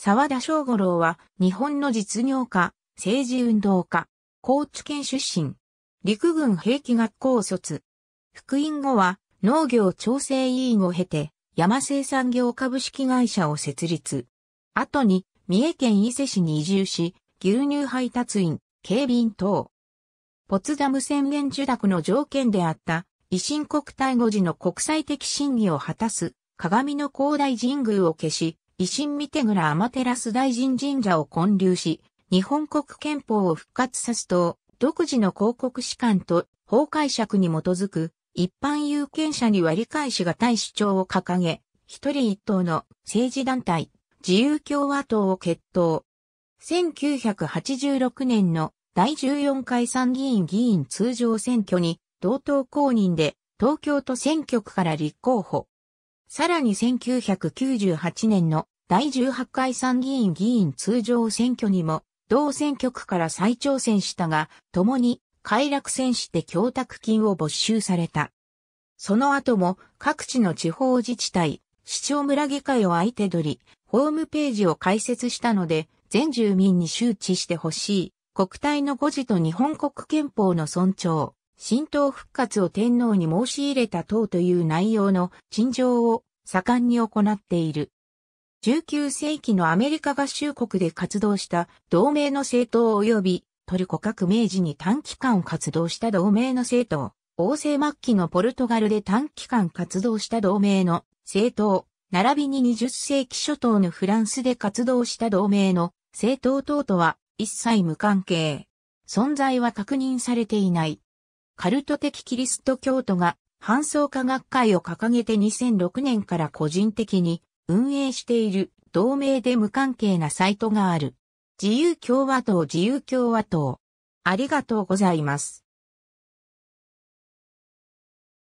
沢田翔五郎は日本の実業家、政治運動家、高知県出身、陸軍兵器学校卒。復員後は農業調整委員を経て山生産業株式会社を設立。後に三重県伊勢市に移住し、牛乳配達員、警備員等。ポツダム宣言受諾の条件であった維新国対護時の国際的審議を果たす鏡の広大神宮を消し、維新見てマテ天照大臣神社を建立し、日本国憲法を復活さすと、独自の広告士官と法解釈に基づく、一般有権者に割り返しがたい主張を掲げ、一人一党の政治団体、自由共和党を決闘。1986年の第14回参議院議員通常選挙に同党公認で東京都選挙区から立候補。さらに1998年の第18回参議院議員通常選挙にも、同選挙区から再挑戦したが、共に、快楽選して供託金を没収された。その後も、各地の地方自治体、市長村議会を相手取り、ホームページを開設したので、全住民に周知してほしい、国体の誤字と日本国憲法の尊重、神道復活を天皇に申し入れた党という内容の陳情を盛んに行っている。19世紀のアメリカ合衆国で活動した同盟の政党及びトルコ革命時に短期間活動した同盟の政党、王政末期のポルトガルで短期間活動した同盟の政党、並びに20世紀初頭のフランスで活動した同盟の政党等とは一切無関係。存在は確認されていない。カルト的キリスト教徒が、搬送科学会を掲げて2006年から個人的に運営している同盟で無関係なサイトがある。自由共和党自由共和党。ありがとうございます。